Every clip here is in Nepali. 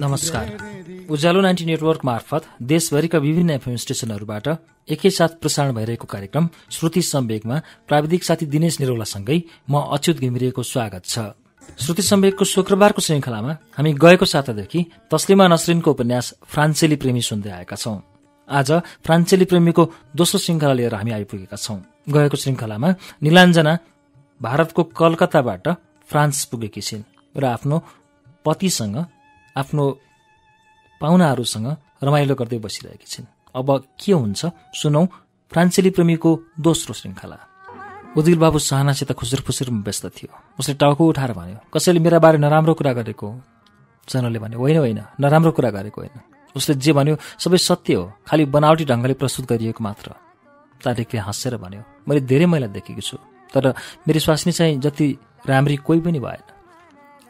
नमस्कार उज्यालो नाइन्टी नेटवर्क मार्फत देशभरिका विभिन्न एफएम स्टेशनहरूबाट एकैसाथ प्रसारण भइरहेको कार्यक्रम श्रुति सम्वेकमा प्राविधिक साथी दिनेश निरौलासँगै म अच्युत घिमिरेको स्वागत छ श्रुति सम्वेकको शुक्रबारको श्रृङ्खलामा हामी गएको सातादेखि तस्लिमा नसरिनको उपन्यास फ्रान्सेली प्रेमी सुन्दै आएका छौं आज फ्रान्सेली प्रेमीको दोस्रो श्रृङ्खला लिएर हामी आइपुगेका छौं गएको श्रृङ्खलामा निलाञ्जना भारतको कलकत्ताबाट फ्रान्स पुगेकी छिन् र आफ्नो पतिसँग आफ्नो पाहुनाहरूसँग रमाइलो गर्दै बसिरहेकी छिन् अब के हुन्छ सुनौ फ्रान्सेली प्रेमीको दोस्रो श्रृङ्खला उदिल बाबु साहनासित खुसुर खुसुरमा व्यस्त थियो उसले टाउको उठाएर भन्यो कसैले मेरा बारे नराम्रो कुरा गरेको जनले भन्यो होइन होइन नराम्रो कुरा गरेको होइन उसले जे भन्यो सबै सत्य हो खालि बनावटी ढङ्गले प्रस्तुत गरिएको मात्र तारिकले हाँसेर भन्यो मैले धेरै मैला देखेको छु तर मेरो स्वास्नी चाहिँ जति राम्री कोही पनि भएन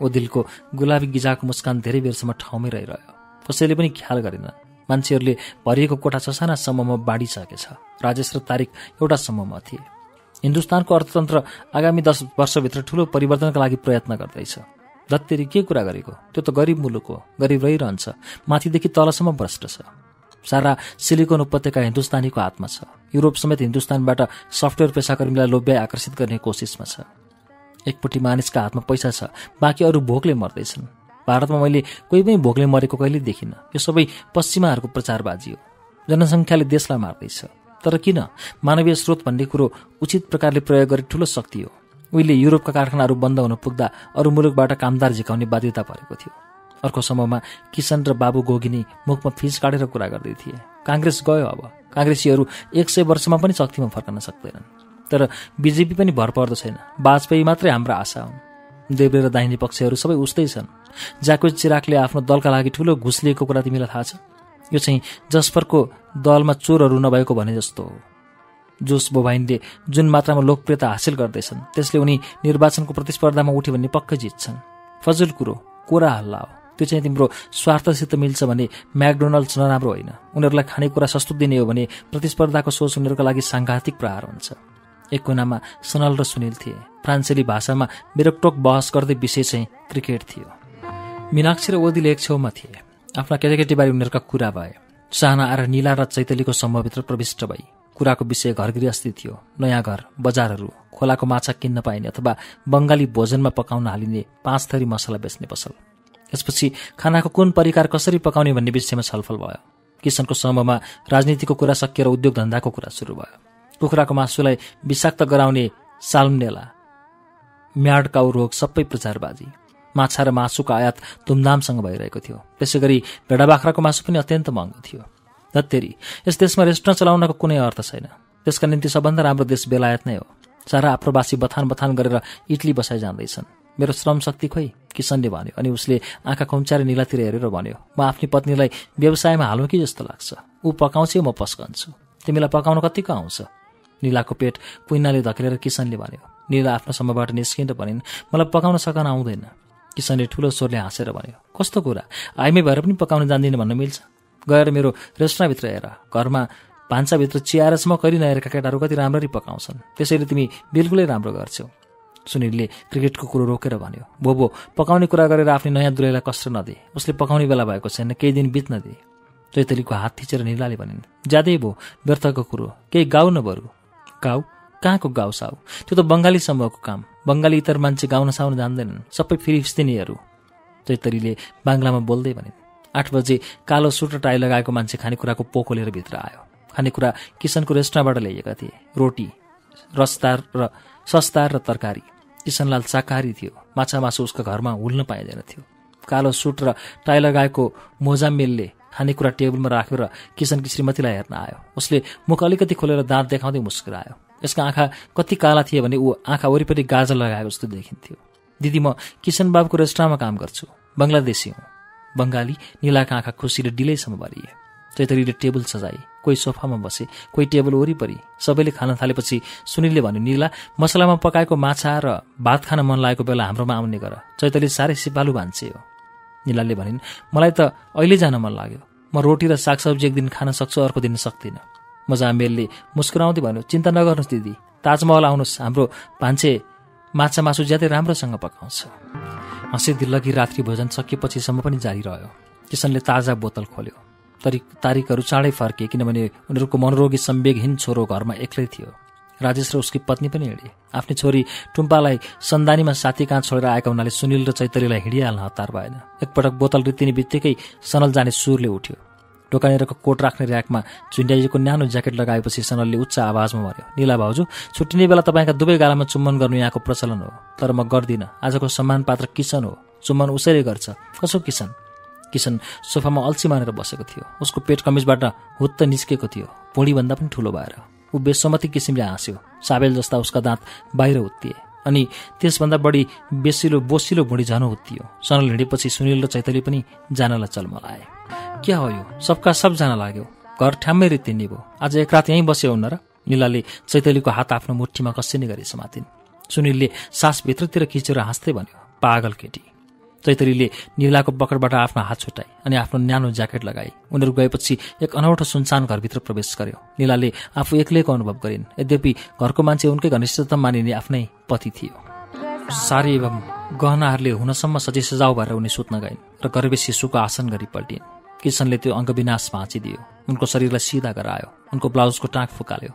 ओ दिलको गुलाबी गिजाको मुस्कान धेरै बेरसम्म ठाउँमै रहिरह्यो कसैले पनि ख्याल गरेन मान्छेहरूले भरिएको कोठा समूहमा बाँडिसकेछ राजेश र तारिक एउटा समूहमा थिए हिन्दुस्तानको अर्थतन्त्र आगामी दस वर्षभित्र ठूलो परिवर्तनका लागि प्रयत्न गर्दैछ धत्तेरी के कुरा गरेको त्यो त गरिब मुलुक हो गरिब रहिरहन्छ माथिदेखि तलसम्म भ्रष्ट छ सारा सिलिकन उपत्यका हिन्दुस्तानीको हातमा छ युरोप समेत हिन्दुस्तानबाट सफ्टवेयर पेसाकर्मीलाई लोभ्याई आकर्षित गर्ने कोसिसमा छ एकपट्टि मानिसका हातमा पैसा छ बाँकी अरू भोकले मर्दैछन् भारतमा मैले कोही पनि भोकले मरेको कहिल्यै देखिनँ यो सबै पश्चिमाहरूको प्रचारबाजी हो जनसङ्ख्याले देशलाई मार्दैछ तर किन मानवीय स्रोत भन्ने कुरो उचित प्रकारले प्रयोग गरे ठुलो शक्ति हो उहिले युरोपका कारखानाहरू बन्द हुन पुग्दा अरू मुलुकबाट कामदार झिकाउने बाध्यता परेको थियो अर्को समयमा किसन र बाबु गोगिनी मुखमा फिस काटेर कुरा गर्दै थिए काङ्ग्रेस गयो अब काङ्ग्रेसीहरू एक सय वर्षमा पनि शक्तिमा फर्कन सक्दैनन् तर बिजेपी पनि भर पर्दो छैन वाजपेयी मात्रै हाम्रो आशा हुन् देब्रे र दाहिने पक्षहरू सबै उस्तै छन् जाको चिराकले आफ्नो दलका लागि ठुलो घुस लिएको कुरा तिमीलाई थाहा छ यो चाहिँ जसपरको दलमा चोरहरू नभएको भने जस्तो हो जोस बोभाइनले जुन मात्रामा लोकप्रियता हासिल गर्दैछन् त्यसले उनी निर्वाचनको प्रतिस्पर्धामा उठ्यो भन्ने पक्कै जित्छन् फजुल कुरो कोरा हल्ला हो त्यो चाहिँ तिम्रो स्वार्थसित मिल्छ भने म्याकडोनल्ड्स नराम्रो होइन उनीहरूलाई खानेकुरा सस्तो दिने हो भने प्रतिस्पर्धाको सोच उनीहरूको लागि साङ्घातिक प्रहार हुन्छ एक कुनामा सोनल र सुनिल थिए फ्रान्सेली भाषामा मेरो टोक बहस गर्दै विषय चाहिँ क्रिकेट थियो मीनाक्षी र ओदीले एक छेउमा थिए आफ्ना केटाकेटीबारे उनीहरूका कुरा भए साना आएर निला र चैतलीको समूहभित्र प्रविष्ट भई कुराको विषय घर गृहस्थी थियो नयाँ घर बजारहरू खोलाको माछा किन्न पाइने अथवा बङ्गाली भोजनमा पकाउन हालिने पाँच थरी मसला बेच्ने पसल यसपछि खानाको कुन परिकार कसरी पकाउने भन्ने विषयमा छलफल भयो किसानको समूहमा राजनीतिको कुरा सकिएर उद्योग धन्दाको कुरा सुरु भयो कुखुराको मासुलाई विषाक्त गराउने साल्मनेला म्याडकाउ रोग सबै प्रचारबाजी माछा र मासुको आयात धुमधामसँग भइरहेको थियो त्यसै गरी भेडा बाख्राको मासु पनि अत्यन्त महँगो थियो धत्तेरी यस देशमा रेस्टुरेन्ट चलाउनको कुनै अर्थ छैन त्यसका निम्ति सबभन्दा राम्रो देश बेलायत नै हो सारा आप्रवासी बथान बथान गरेर इटली बसाइ जाँदैछन् मेरो श्रम शक्ति खोइ किसनले भन्यो अनि उसले आँखा खुम्चाएर निलातिर हेरेर भन्यो म आफ्नी पत्नीलाई व्यवसायमा हालौँ कि जस्तो लाग्छ ऊ पकाउँछ म पस्कन्छु तिमीलाई पकाउन कतिको आउँछ निलाको पेट कुइनाले धकेलेर किसनले भन्यो निला आफ्नो समयबाट निस्किँदा भनिन् मलाई पकाउन सकन आउँदैन किसनले ठुलो स्वरले हाँसेर भन्यो कस्तो कुरा आइमै भएर पनि पकाउन जान्दिनँ भन्न मिल्छ गएर मेरो रेस्टुराँभित्र हेर घरमा भान्साभित्र चियारसम्म कहिले नहेरेका केटाहरू कति राम्ररी पकाउँछन् त्यसैले तिमी बिल्कुलै राम्रो गर्छौ सुनिलले क्रिकेटको कुरो रोकेर भन्यो बोबो पकाउने कुरा गरेर आफ्नो नयाँ दुलैलाई कष्ट नदिए उसले पकाउने बेला भएको छैन केही दिन बित्न दिए चैतलीको हात थिचेर निलाले भनिन् ज्यादै भो व्यर्थको कुरो केही गाउ नबरू गाउ कहाँको गाउँ साउ त्यो त बङ्गाली समूहको काम बङ्गाली इतर मान्छे गाउन साउन जान्दैनन् सबै फेरि फिस्तिनीहरू चैतरीले बाङ्लामा बोल्दै भने आठ बजे कालो सुट र टाई लगाएको मान्छे खानेकुराको पोको लिएर भित्र आयो खानेकुरा किसनको रेस्टुरेन्टबाट ल्याइएका थिए रोटी रसदार र सस्तार र तरकारी किसनलाल शाकाहारी थियो माछा मासु उसको घरमा हुल्न पाइँदैन थियो कालो सुट र टाई लगाएको मोजामेलले खानेकुरा टेबलमा राखेर किसनकी श्रीमतीलाई हेर्न आयो उसले मुख अलिकति खोलेर दाँत देखाउँदै मुस्कुरायो यसका आँखा कति काला थिए भने ऊ आँखा वरिपरि गाजर लगाएको जस्तो देखिन्थ्यो दिदी म किसन बाबुको रेस्टुरेन्टमा काम गर्छु बङ्गलादेशी हुँ बङ्गाली निलाका आँखा खुसीले डिलैसम्म भरिए चैतरीले टेबल सजाए कोही सोफामा बसे कोही टेबल वरिपरि सबैले खान थालेपछि सुनिलले भन्यो निला मसलामा पकाएको माछा र भात खान मन लागेको बेला हाम्रोमा आउने गर चैतरी साह्रै सिपालु भान्से हो निलाले भनिन् मलाई त अहिले जान मन लाग्यो म रोटी र सागसब्जी एक दिन खान सक्छु अर्को दिन सक्दिनँ म मजामेलले मुस्कुराउँदै भन्यो चिन्ता नगर्नुहोस् दिदी ताजमहल आउनुहोस् हाम्रो भान्से माछा मासु ज्यादै राम्रोसँग पकाउँछ हँसे दिल्लगी रात्रि भोजन सकिएपछिसम्म पनि जारी रह्यो किसनले ताजा बोतल खोल्यो तरिक तारिकहरू चाँडै फर्के किनभने उनीहरूको मनोरोगी संवेगहीन छोरो घरमा एक्लै थियो राजेश र उसकी पत्नी पनि हिँडे आफ्नो छोरी टुम्पालाई सन्दानीमा साथी कहाँ छोडेर आएका हुनाले सुनिल र चैतरीलाई हिँडिहाल्न हतार भएन एकपटक बोतल रित्तिने बित्तिकै सनल जाने सुरले उठ्यो टोकानेरको कोट राख्ने ऱ्याकमा झुन्ड्याइएको न्यानो ज्याकेट लगाएपछि सनलले उच्च आवाजमा भन्यो निला भाउजू छुट्टिने बेला तपाईँका दुवै गालामा चुम्बन गर्नु यहाँको प्रचलन हो तर म गर्दिनँ आजको सम्मान पात्र किसन हो चुम्बन उसैले गर्छ कसो किसन किसन सोफामा अल्छी मानेर बसेको थियो उसको पेट कमिजबाट हुत्त निस्केको थियो भुँडीभन्दा पनि ठुलो भएर ऊ बेसम्मती किसिमले हाँस्यो साबेल जस्ता उसका दाँत बाहिर उत्तिए अनि त्यसभन्दा बढी बेसिलो बोसिलो भुँडी झन उत्तियो सनल हिँडेपछि सुनिल र चैतली पनि जानलाई चलमलाए क्या हो यो सबका सबजना लाग्यो घर ठ्याम्मै रित्तिने भयो आज एक रात यहीँ बस्यो हुन र निलाले चैतलीको हात आफ्नो मुठीमा कसिने गरी समातिन् सुनिलले सासभित्रतिर भित्रतिर खिचेर हाँस्दै भन्यो पागल केटी चैतरीले निलाको बकरबाट आफ्नो हात छुट्याए अनि आफ्नो न्यानो ज्याकेट लगाए उनीहरू गएपछि एक अनौठो सुनसान घरभित्र प्रवेश गर्यो निलाले आफू एक्लैको अनुभव गरिन् यद्यपि घरको मान्छे उनकै घनिष्ठतम मानिने आफ्नै पति थियो सारी एवं गहनाहरूले हुनसम्म सजी सजाउ भएर उनी सुत्न गइन् र गर्वेशी शिशुको आसन गरी पल्टिन् किसनले त्यो अङ्गविनाश भाँचिदियो उनको शरीरलाई सिधा गरायो उनको ब्लाउजको टाँक फुकाल्यो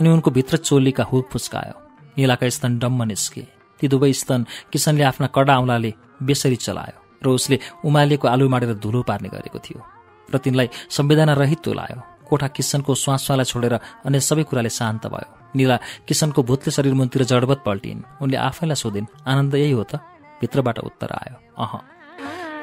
अनि उनको भित्र चोलीका हुक फुस्कायो निलाका स्तन डम्म निस्के ती दुवै स्तन किसनले आफ्ना कडा औँलाले बेसरी चलायो र उसले उमालेको आलु माडेर धुलो पार्ने गरेको थियो र तिनलाई संवेदनारहित तुलायो कोठा किसनको श्वासलाई छोडेर अन्य सबै कुराले शान्त भयो निला किसनको भूतले शरीर मुनतिर जडबत पल्टिन् उनले आफैलाई सोधिन् आनन्द यही हो त भित्रबाट उत्तर आयो अह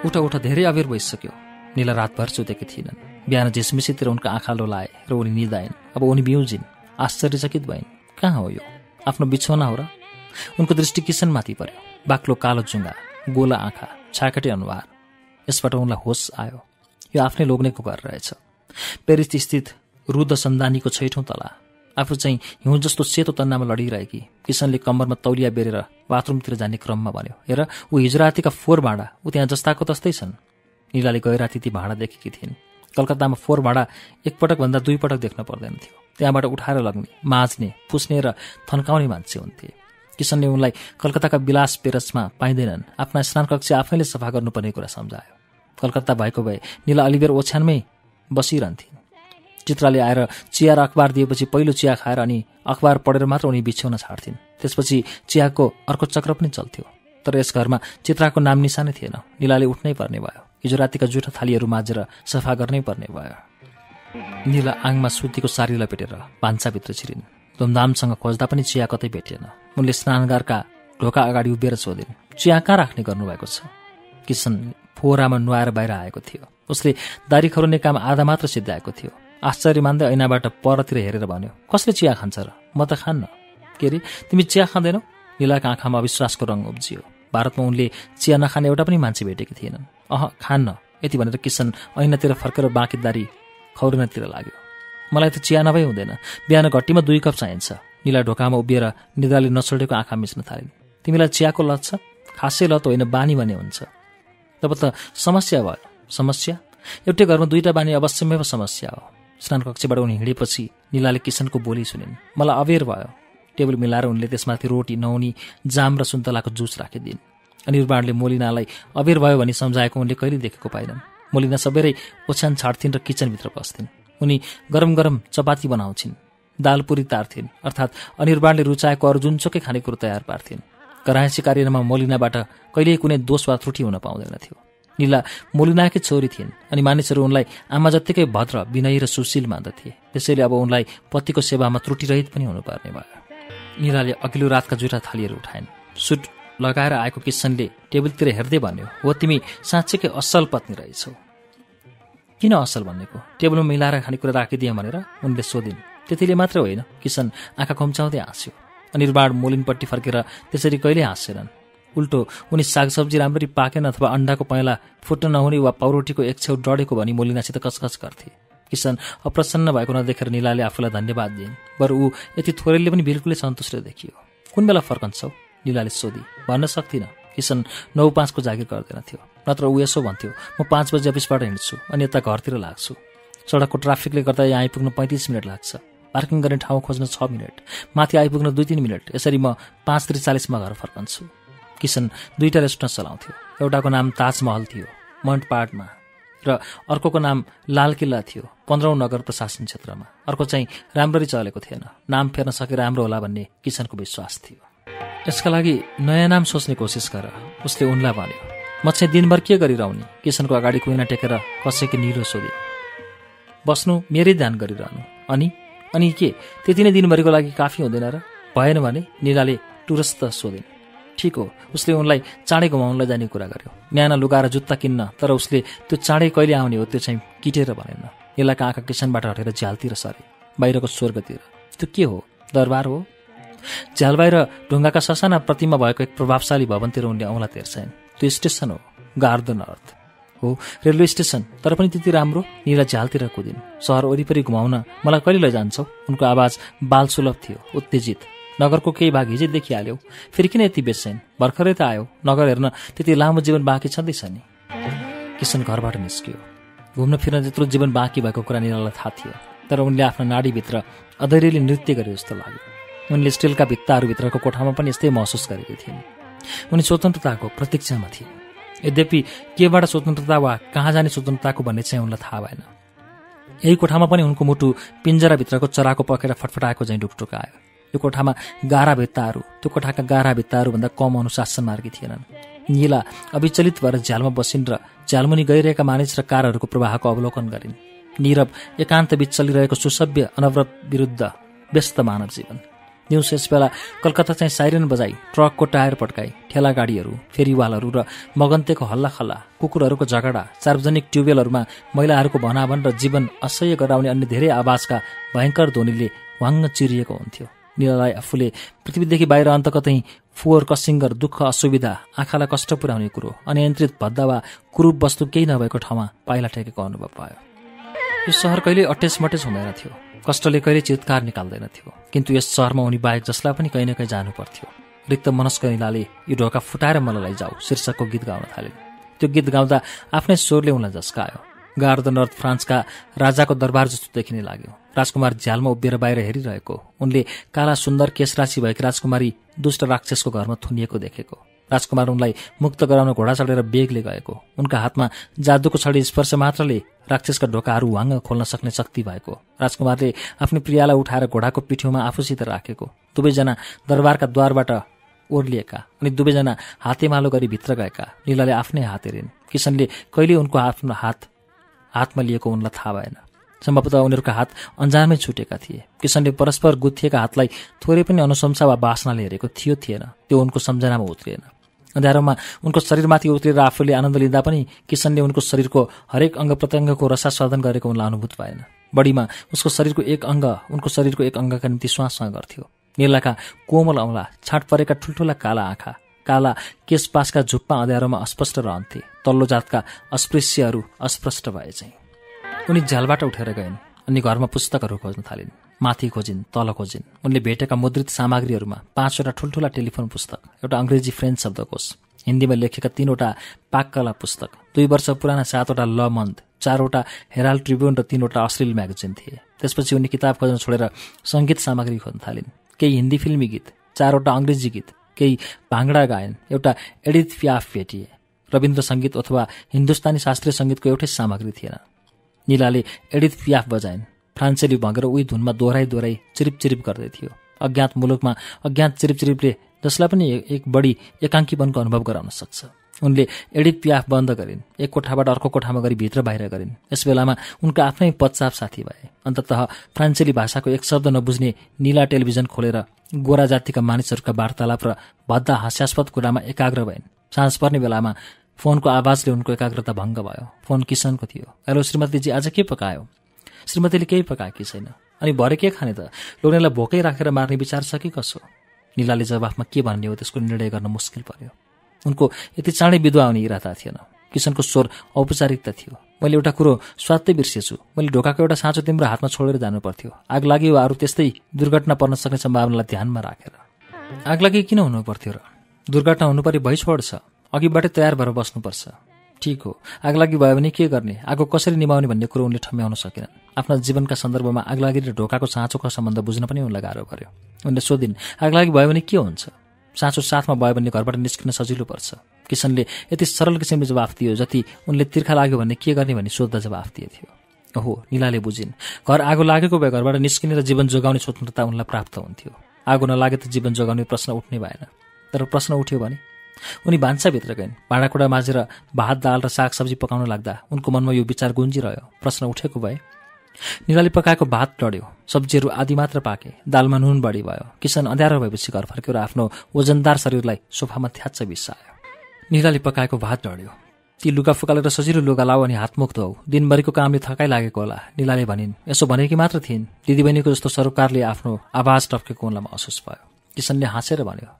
उठ उठ धेरै अबेर भइसक्यो निला रातभर सुतेकी थिएनन् बिहान झिसमिसीतिर उनका आँखा लोलाए र उनी निदाइन् अब उनी बिउजिन् आश्चर्यचकित भइन् कहाँ हो यो आफ्नो बिछौना हो र उनको दृष्टि किसनमाथि पर्यो बाक्लो कालो जुङ्गा गोला आँखा छाकटे अनुहार यसबाट उनलाई होस आयो यो आफ्नै लोग्नेको घर रहेछ पेरिस स्थित रुद्ध सन्दानीको छैठौँ तला आफू चाहिँ हिउँ जस्तो सेतो तन्नामा लडिरहेकी किसनले कम्बरमा तौलिया बेरेर बाथरुमतिर जाने क्रममा भन्यो हेर ऊ हिजो रातिका फोहोर भाँडा ऊ त्यहाँ जस्ताको तस्तै छन् निलाले गए राति ती भाँडा देखेकी थिइन् कलकत्तामा फोहोर भाँडा एकपटकभन्दा दुईपटक देख्न पर्दैन थियो त्यहाँबाट उठाएर लग्ने माझ्ने पुस्ने र थन्काउने मान्छे हुन्थे किशनले उनलाई कलकत्ताका विलास पेरसमा पाइँदैनन् आफ्ना स्नानकक्ष आफैले सफा गर्नुपर्ने कुरा सम्झायो कलकत्ता भएको भए निला अलिबेर ओछ्यानमै बसिरहन्थिन् चित्राले आएर चिया र अखबार दिएपछि पहिलो चिया खाएर अनि अखबार पढेर मात्र उनी बिछ्याउन छाड्थिन् त्यसपछि चियाको अर्को चक्र पनि चल्थ्यो तर यस घरमा चित्राको नाम निशानै थिएन निलाले उठ्नै पर्ने भयो हिजो रातिका जुठा थालीहरू माझेर सफा गर्नै पर्ने भयो निला आङमा सुतीको सारीलाई पेटेर भान्साभित्र छिरिन् धुमधामसँग खोज्दा पनि चिया कतै भेटिएन उनले स्नानगारका ढोका अगाडि उभिएर सोधिन् चिया कहाँ राख्ने गर्नुभएको छ किसन फोहोरामा नुहाएर बाहिर आएको थियो उसले दारी खरोने काम आधा मात्र सिद्ध्याएको थियो आश्चर्य मान्दै ऐनाबाट परतिर हेरेर भन्यो कसले चिया खान्छ र म त खान्न के अरे तिमी चिया खाँदैनौ निलाको आँखामा अविश्वासको रङ उब्जियो भारतमा उनले चिया नखाने एउटा पनि मान्छे भेटेकी थिएनन् अह खान्न यति भनेर किसन ऐनातिर फर्केर बाँकी दारी खौरनातिर लाग्यो मलाई त चिया नभई हुँदैन बिहान घट्टीमा दुई कप चाहिन्छ निला ढोकामा उभिएर निदाले नछोडेको आँखा मिच्न थालिन् तिमीलाई चियाको लत छ खासै लत होइन बानी भने हुन्छ तब त समस्या भयो समस्या एउटै घरमा दुईवटा बानी अवश्यमेव समस्या हो स्नान कक्षबाट उनी हिँडेपछि निलाले किसनको बोली सुनिन् मलाई अवेर भयो टेबल मिलाएर उनले त्यसमाथि रोटी नहुनी जाम र सुन्तलाको जुस राखिदिन् अनिर्वाणले मोलिनालाई अवेर भयो भनी सम्झाएको उनले कहिले देखेको पाइनन् मोलिना सबैलाई ओछ्यान छाड्थिन् र किचनभित्र पस्थिन् उनी गरम गरम चपाती बनाउँछिन् दालपुरी तार्थिन् अर्थात् अनिर्वाणले रुचाएको अरू जुनसुकै खानेकुरो तयार पार्थिन् कराँसी कार्यमा मोलिनाबाट कहिल्यै कुनै दोष वा त्रुटि हुन पाउँदैनथ्यो निला मोलिनाकै छोरी थिइन् अनि मानिसहरू उनलाई आमा जत्तिकै भद्र विनयी र सुशील मान्दथे त्यसैले अब उनलाई पतिको सेवामा त्रुटिरहित पनि हुनुपर्ने भयो निलाले अघिल्लो रातका जुठा थालीहरू उठाइन् सुट लगाएर आएको किसनले टेबलतिर हेर्दै भन्यो हो तिमी साँच्चैकै असल पत्नी रहेछौ किन असल भन्नेको टेबलमा मिलाएर खानेकुरा राखिदिएँ भनेर उनले सोधिन् त्यतिले मात्र होइन किसन आँखा खुम्चाउँदै हाँस्यो अनिर्वाण मोलिनपट्टि फर्केर त्यसरी कहिले हाँसेनन् उल्टो उनी सागसब्जी राम्ररी पाकेन अथवा अन्डाको पहेँला फुट्न नहुने वा पाउरोटीको एक छेउ डढेको भनी मोलिनासित कचकच गर्थे किसन अप्रसन्न भएको नदेखेर निलाले आफूलाई धन्यवाद दिइन् बरु ऊ यति थोरैले पनि बिल्कुलै सन्तुष्ट देखियो कुन बेला फर्कन्छौ निलाले सोधी भन्न सक्दिनँ किसन नौ पाँचको जागिर गर्दैन थियो नत्र ऊ यसो भन्थ्यो म पाँच बजी अफिसबाट हिँड्छु अनि यता घरतिर लाग्छु सडकको ट्राफिकले गर्दा यहाँ आइपुग्न पैँतिस मिनट लाग्छ पार्किङ गर्ने ठाउँ खोज्न छ मिनट माथि आइपुग्न दुई तिन मिनट यसरी म पाँच त्रिचालिसमा घर फर्कन्छु किसन दुईवटा रेस्टुरेन्ट चलाउँथ्यो एउटाको नाम ताजमहल थियो मन्ट पार्टमा र अर्कोको नाम लाल किल्ला थियो पन्ध्रौँ नगर प्रशासन क्षेत्रमा अर्को चाहिँ राम्ररी चलेको थिएन नाम फेर्न सके राम्रो होला भन्ने किसनको विश्वास थियो यसका लागि नयाँ नाम सोच्ने कोसिस गर उसले उनलाई भन्यो म चाहिँ दिनभर के गरिरहने किसनको अगाडि कुइना टेकेर कसैको निलो सोधे बस्नु मेरै ध्यान गरिरहनु अनि अनि के त्यति नै दिनभरिको लागि काफी हुँदैन र भएन भने निलाले टुरस्त सोधिन् ठिक हो उसले उनलाई चाँडै घुमाउनलाई जाने कुरा गर्यो न्याना लुगाएर जुत्ता किन्न तर उसले त्यो चाँडै कहिले आउने हो त्यो चाहिँ किटेर भनेन निलाका आँखा किसानबाट हटेर झ्यालतिर सरे बाहिरको स्वर्गतिर त्यो के हो दरबार हो झ्याल बाहिर ढुङ्गाका ससाना प्रतिमा भएको एक प्रभावशाली भवनतिर उनले औँला तेर्छन् त्यो स्टेसन हो गार्डन अर्थ हो रेलवे स्टेसन तर पनि त्यति राम्रो निला झ्यालतिर कुदिन् सहर वरिपरि घुमाउन मलाई कहिले लैजान्छौ उनको आवाज बालसुलभ थियो उत्तेजित नगरको केही भाग हिजै देखिहाल्यौ फेरि किन यति बेचैन भर्खरै त आयो नगर हेर्न त्यति लामो जीवन बाँकी छँदैछ नि किसन घरबाट निस्कियो घुम्न फिर्न त्यत्रो जीवन बाँकी भएको कुरा निरालाई थाहा थियो तर उनले आफ्नो नाडीभित्र अधैर्यले नृत्य गरे जस्तो लाग्यो उनले स्टिलका भित्ताहरूभित्रको कोठामा पनि यस्तै महसुस गरेकी थिइन् उनी स्वतन्त्रताको प्रतीक्षामा थिए यद्यपि केबाट स्वतन्त्रता वा कहाँ जाने स्वतन्त्रताको भन्ने चाहिँ उनलाई थाहा भएन यही कोठामा पनि उनको मुटु पिन्जराभित्रको चराको पखेर फटफटाएको झैँ आयो यो कोठामा गाह्रा भित्ताहरू त्यो कोठाका गाह्रा भित्ताहरूभन्दा कम अनुशासन मार्गी थिएनन् निला अविचलित भएर झ्यालमा बसिन् र झ्यालमुनि गइरहेका मानिस र कारहरूको प्रवाहको अवलोकन गरिन् निरव एकान्त बीच चलिरहेको सुसभ्य अनवरत विरुद्ध व्यस्त मानव जीवन दिउँसो बेला कलकत्ता चाहिँ साइरन बजाई ट्रकको टायर पड्काई ठेला गाडीहरू फेरिवालहरू र मगन्तेको हल्लाखल्ला कुकुरहरूको झगडा सार्वजनिक ट्युबवेलहरूमा महिलाहरूको भनाभन र जीवन असह्य गराउने अन्य धेरै आवाजका भयङ्कर ध्वनिले वाङ्ग चिरिएको हुन्थ्यो निललाई आफूले पृथ्वीदेखि बाहिर अन्त कतै फोहोर कसिङ्गर दुःख असुविधा आँखालाई कष्ट पुर्याउने कुरो अनियन्त्रित भद्दा वा कुरूप वस्तु केही नभएको ठाउँमा पाइला ठेकेको अनुभव भयो यो सहर अटेस अटेसमटेस हुँदैन थियो कष्टले कहिले चितकार निकाल्दैनथ्यो किन्तु यस सहरमा उनी बाहेक जसलाई पनि कहीँ न कहीँ जानु पर्थ्यो रिक्त मनस्क निलाले यो ढोका फुटाएर मलाई लैजाऊ शीर्षकको गीत गाउन थाले त्यो गीत गाउँदा आफ्नै स्वरले उनलाई झस्कायो गाड द नर्थ फ्रान्सका राजाको दरबार जस्तो देखिने लाग्यो राजकुमार झ्यालमा उभिएर बाहिर हेरिरहेको उनले काला सुन्दर राशि भएको राजकुमारी दुष्ट राक्षसको घरमा थुनिएको देखेको राजकुमार उनलाई मुक्त गराउन घोडा चढेर बेगले गएको उनका हातमा जादुको छडी स्पर्श मात्रले राक्षसका ढोकाहरू वाङ्ग खोल्न सक्ने शक्ति भएको राजकुमारले आफ्नो प्रियालाई उठाएर घोडाको पिठ्यौमा आफूसित राखेको दुवैजना दरबारका द्वारबाट ओर्लिएका अनि दुवैजना हातेमालो गरी भित्र गएका लीलाले आफ्नै हात हेरिन् किसनले कहिले उनको आफ्नो हात हातमा लिएको उनलाई थाहा भएन सम्भवतः उनीहरूका हात अन्जानमै छुटेका थिए किसनले परस्पर गुथिएका हातलाई थोरै पनि अनुशंसा वा बासनाले हेरेको थियो थिएन त्यो उनको सम्झनामा उत्रिएन अँध्यारोमा उनको शरीरमाथि उत्रेर आफूले आनन्द लिँदा पनि किसनले उनको शरीरको हरेक अङ्ग प्रत्यङ्गको रसा रसास्वादन गरेको उनलाई अनुभूत भएन बढीमा उसको शरीरको एक अङ्ग उनको शरीरको एक अङ्गका निम्ति श्वासमा गर्थ्यो निलाका कोमल औँला छाँट परेका ठुल्ठुला काला आँखा काला केशपासका झुप्पा अँध्यारोमा अस्पष्ट रहन्थे तल्लो जातका अस्पृश्यहरू अस्पष्ट भए चाहिँ उनी झ्यालबाट उठेर गइन् अनि घरमा पुस्तकहरू खोज्न थालिन् माथि खोजिन् तल खोजिन् उनले भेटेका मुद्रित सामग्रीहरूमा पाँचवटा ठुल्ठुला टेलिफोन पुस्तक एउटा अङ्ग्रेजी फ्रेन्च शब्दकोश हिन्दीमा लेखेका तीनवटा पाककला पुस्तक दुई वर्ष पुराना सातवटा ल मन्द चारवटा हेराल्ड ट्रिब्युन र तीनवटा अश्लील म्यागजिन थिए त्यसपछि उनी किताब खोज्न छोडेर सङ्गीत सामग्री खोज्न थालिन् केही हिन्दी फिल्मी गीत चारवटा अङ्ग्रेजी गीत केही भाङडा गायन एउटा एडिथ प्याफ भेटिए रविन्द्र सङ्गीत अथवा हिन्दुस्तानी शास्त्रीय सङ्गीतको एउटै सामग्री थिएन निलाले एडिथ प्याफ बजाइन् फ्रान्सेली भगेर उही धुनमा दोहोऱ्याइ दोहोऱ्याइ चिरिप चिरिप गर्दै थियो अज्ञात मुलुकमा अज्ञात चिरिप चिरिपले जसलाई पनि एक बढी एकाङ्कीपनको अनुभव गराउन सक्छ उनले एडिट पियाफ बन्द गरिन् एक कोठाबाट अर्को कोठामा गरी भित्र बाहिर गरिन् यस बेलामा उनका आफ्नै पच्चाप साथी भए अन्ततः फ्रान्सेली भाषाको एक शब्द नबुझ्ने निला टेलिभिजन खोलेर गोरा जातिका मानिसहरूका वार्तालाप र भद्दा हास्यास्पद कुरामा एकाग्र भइन् साँझ पर्ने बेलामा फोनको आवाजले उनको एकाग्रता भङ्ग भयो फोन किसनको थियो हेलो श्रीमतीजी आज के पकायो श्रीमतीले केही पकाएकी छैन अनि भरे के खाने त लोग्नेलाई भोकै राखेर मार्ने विचार छ कि कसो निलाले जवाफमा के भन्ने हो त्यसको निर्णय गर्न मुस्किल पर्यो उनको यति चाँडै विधवा आउने इरादा थिएन किसनको स्वर औपचारिकता थियो मैले एउटा कुरो स्वात्तै बिर्सेछु मैले ढोकाको एउटा साँचो तिम्रो हातमा छोडेर जानुपर्थ्यो आग लाग्यो अरू त्यस्तै दुर्घटना पर्न सक्ने सम्भावनालाई ध्यानमा राखेर आग लागि किन हुनु पर्थ्यो र दुर्घटना हुनु पर्यो भइ छोड्छ अघिबाटै तयार भएर बस्नुपर्छ ठिक हो आगलागी भयो भने के गर्ने आगो कसरी निभाउने भन्ने कुरो उनले ठम्म्याउन सकेनन् आफ्ना जीवनका सन्दर्भमा आगलागी र ढोकाको साँचोको सम्बन्ध बुझ्न पनि उनलाई गाह्रो पर्यो उनले सोधिन् आगलागी भयो भने के हुन्छ साँचो साथमा भयो भने घरबाट निस्किन सजिलो पर्छ किसनले यति सरल किसिमले जवाफ दियो जति उनले तिर्खा लाग्यो भने के गर्ने भन्ने सोध्दा जवाफ दिए थियो ओहो निलाले बुझिन् घर आगो लागेको भए घरबाट निस्किने र जीवन जोगाउने स्वतन्त्रता उनलाई प्राप्त हुन्थ्यो आगो नलागे त जीवन जोगाउने प्रश्न उठ्ने भएन तर प्रश्न उठ्यो भने उनी भान्साभित्र गइन् भाँडाकुँडा माझेर भात दाल र सागसब्जी पकाउन लाग्दा उनको मनमा यो विचार गुन्जिरह्यो प्रश्न उठेको भए निराली पकाएको भात डढ्यो सब्जीहरू आदि मात्र पाके दालमा नुन बढी भयो किसान अँध्यारो भएपछि घर फर्क्यो र आफ्नो ओजनदार शरीरलाई सोफामा थ्याच्च बिसायो निराले पकाएको भात डढ्यो ती लुगा फुकालेर सजिलो लुगा लाऊ अनि हातमुख धो दिनभरिको कामले थकाइ लागेको होला निलाले भनिन् यसो भनेकी मात्र थिइन् दिदीबहिनीको जस्तो सरोकारले आफ्नो आवाज टप्केको उनलाई महसुस भयो किसनले हाँसेर भन्यो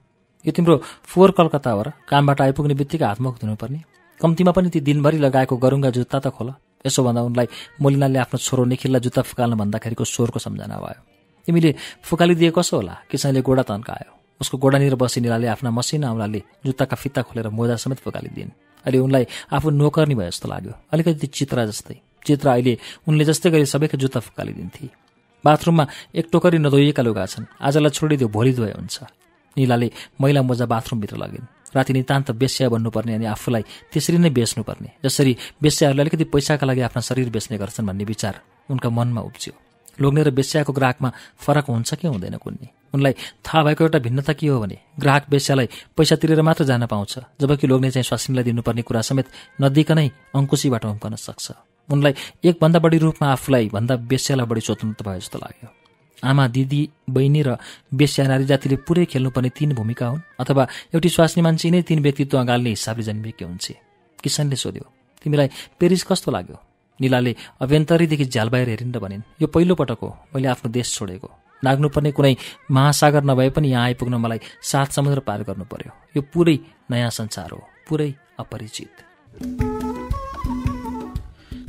यो तिम्रो फोहोर कलकत्ता हो र कामबाट आइपुग्ने बित्तिकै हातमुख धुनुपर्ने कम्तीमा पनि ती दिनभरि लगाएको गरुङ्गा जुत्ता त खोल यसो भन्दा उनलाई मोलिनाले आफ्नो छोरो निखिललाई जुत्ता फुकाल्न भन्दाखेरिको स्वरको सम्झना भयो तिमीले फुकालिदिए कसो होला किसानले गोडा तन्कायो उसको गोडानिर बसी निलाले आफ्ना मसिना औँलाले जुत्ताका फित्ता खोलेर मोजा समेत फुकालिदिन् अहिले उनलाई आफू नोकर्नी भयो जस्तो लाग्यो अलिकति चित्रा जस्तै चित्रा अहिले उनले जस्तै गरी सबैको जुत्ता फुकालिदिन्थे बाथरुममा एक टोकरी नधोइएका लुगा छन् आजलाई छोडिदियो भोलि धोए हुन्छ निलाले मैला मोजा बाथरूमभित्र लगिन् राति नितान्त बेस्या बन्नुपर्ने अनि आफूलाई त्यसरी नै बेच्नुपर्ने जसरी बेस्याहरूले अलिकति पैसाका लागि आफ्ना शरीर बेच्ने गर्छन् भन्ने विचार उनका मनमा उब्जियो लोग्ने र बेस्याको ग्राहकमा फरक हुन्छ कि हुँदैन कुन्ने उनलाई थाहा भएको एउटा भिन्नता के हो भने ग्राहक बेस्यालाई पैसा तिरेर मात्र जान पाउँछ जबकि लोग्ने चाहिँ स्वास्नीलाई दिनुपर्ने कुरा समेत नदिकनै अङ्कुशीबाट उम्कन सक्छ उनलाई एकभन्दा बढी रूपमा आफूलाई भन्दा बेस्यालाई बढी स्वतन्त्र भयो जस्तो लाग्यो आमा दिदी बहिनी र बेस्या नारी जातिले पुरै खेल्नुपर्ने तीन भूमिका हुन् अथवा एउटी स्वास्नी मान्छे नै तीन व्यक्तित्व गाल्ने हिसाबले जन्मिएकी हुन्छ किसानले सोध्यो तिमीलाई पेरिस कस्तो लाग्यो निलाले अभ्यन्तरीदेखि झ्याल बाहिर हेरिन् र भनिन् यो पहिलोपटक हो मैले आफ्नो देश छोडेको नाग्नुपर्ने कुनै महासागर नभए पनि यहाँ आइपुग्न मलाई सात समुद्र पार गर्नु पर्यो यो पुरै नयाँ संसार हो पुरै अपरिचित